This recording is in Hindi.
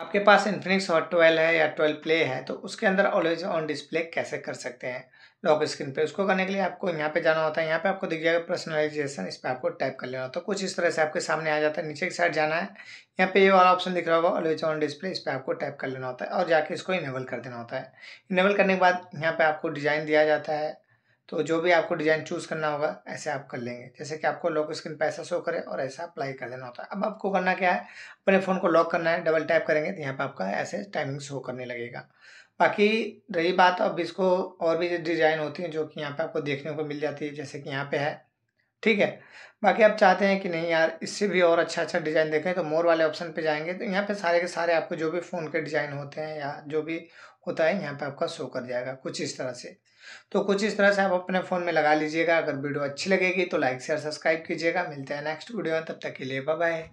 आपके पास इन्फिनिक्स हॉट ट्वेल्व है या ट्वेल्व प्ले है तो उसके अंदर ऑलवेज ऑन डिस्प्ले कैसे कर सकते हैं लॉक स्क्रीन पे उसको करने के लिए आपको यहाँ पे जाना होता है यहाँ पे आपको दिख जाएगा पर्सनलाइजेशन इस पर आपको टाइप कर लेना होता है कुछ इस तरह से आपके सामने आ जाता है नीचे की साइड जाना है यहाँ पे ये वाला ऑप्शन दिख रहा होगा ऑलवेज ऑन डिस्प्ले इस पर आपको टाइप कर लेना होता है और जाके इसको इनेबल कर देना होता है इनेबल करने के बाद यहाँ पर आपको डिज़ाइन दिया जाता है तो जो भी आपको डिज़ाइन चूज़ करना होगा ऐसे आप कर लेंगे जैसे कि आपको लॉक स्क्रीन पर ऐसा शो करे और ऐसा अप्लाई कर देना होता है अब आपको करना क्या है अपने फ़ोन को लॉक करना है डबल टैप करेंगे तो यहाँ पर आपका ऐसे टाइमिंग शो करने लगेगा बाकी रही बात अब इसको और भी डिज़ाइन होती हैं जो कि यहाँ पर आपको देखने को मिल जाती है जैसे कि यहाँ पर है ठीक है बाकी आप चाहते हैं कि नहीं यार इससे भी और अच्छा अच्छा डिज़ाइन देखें तो मोर वाले ऑप्शन पे जाएंगे तो यहाँ पे सारे के सारे आपको जो भी फ़ोन के डिज़ाइन होते हैं या जो भी होता है यहाँ पे आपका शो कर जाएगा कुछ इस तरह से तो कुछ इस तरह से आप अपने फ़ोन में लगा लीजिएगा अगर वीडियो अच्छी लगेगी तो लाइक शेयर सब्सक्राइब कीजिएगा मिलते हैं नेक्स्ट वीडियो में तब तक के लिए बाय